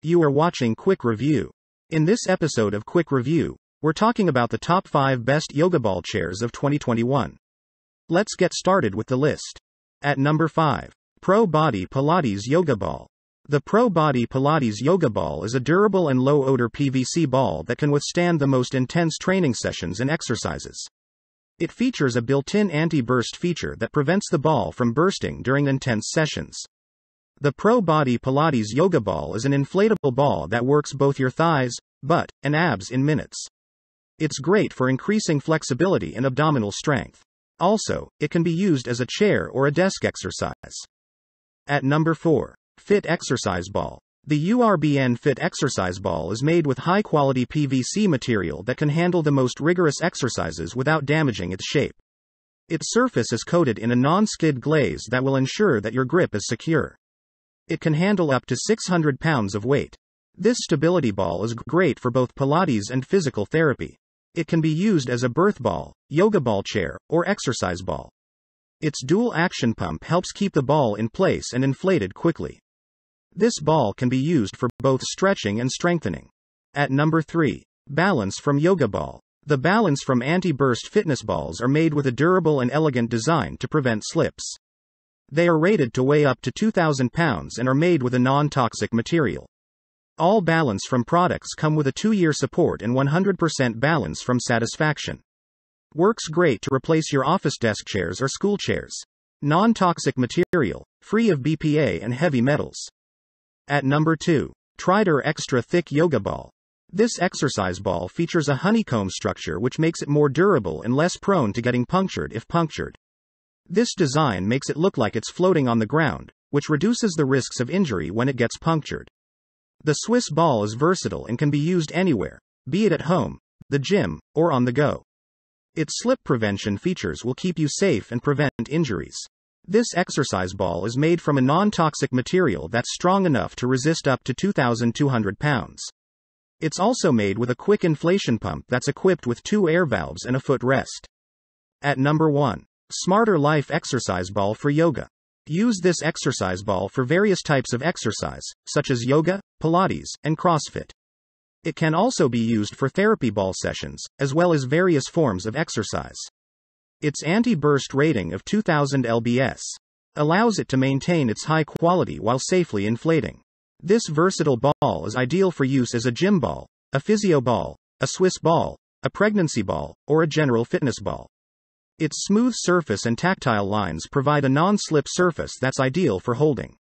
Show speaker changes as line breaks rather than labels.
You are watching Quick Review. In this episode of Quick Review, we're talking about the top 5 best yoga ball chairs of 2021. Let's get started with the list. At number 5, Pro Body Pilates Yoga Ball. The Pro Body Pilates Yoga Ball is a durable and low odor PVC ball that can withstand the most intense training sessions and exercises. It features a built-in anti-burst feature that prevents the ball from bursting during intense sessions. The Pro Body Pilates Yoga Ball is an inflatable ball that works both your thighs, butt, and abs in minutes. It's great for increasing flexibility and abdominal strength. Also, it can be used as a chair or a desk exercise. At number 4, Fit Exercise Ball. The URBN Fit exercise ball is made with high quality PVC material that can handle the most rigorous exercises without damaging its shape. Its surface is coated in a non skid glaze that will ensure that your grip is secure. It can handle up to 600 pounds of weight. This stability ball is great for both Pilates and physical therapy. It can be used as a birth ball, yoga ball chair, or exercise ball. Its dual action pump helps keep the ball in place and inflated quickly. This ball can be used for both stretching and strengthening. At number 3, balance from yoga ball. The balance from anti burst fitness balls are made with a durable and elegant design to prevent slips. They are rated to weigh up to 2,000 pounds and are made with a non toxic material. All balance from products come with a two year support and 100% balance from satisfaction. Works great to replace your office desk chairs or school chairs. Non toxic material, free of BPA and heavy metals. At number 2. Trider Extra Thick Yoga Ball. This exercise ball features a honeycomb structure which makes it more durable and less prone to getting punctured if punctured. This design makes it look like it's floating on the ground, which reduces the risks of injury when it gets punctured. The Swiss ball is versatile and can be used anywhere, be it at home, the gym, or on the go. Its slip prevention features will keep you safe and prevent injuries. This exercise ball is made from a non toxic material that's strong enough to resist up to 2,200 pounds. It's also made with a quick inflation pump that's equipped with two air valves and a foot rest. At number 1. Smarter Life Exercise Ball for Yoga. Use this exercise ball for various types of exercise, such as yoga, Pilates, and CrossFit. It can also be used for therapy ball sessions, as well as various forms of exercise. Its anti burst rating of 2000 lbs allows it to maintain its high quality while safely inflating. This versatile ball is ideal for use as a gym ball, a physio ball, a Swiss ball, a pregnancy ball, or a general fitness ball. Its smooth surface and tactile lines provide a non slip surface that's ideal for holding.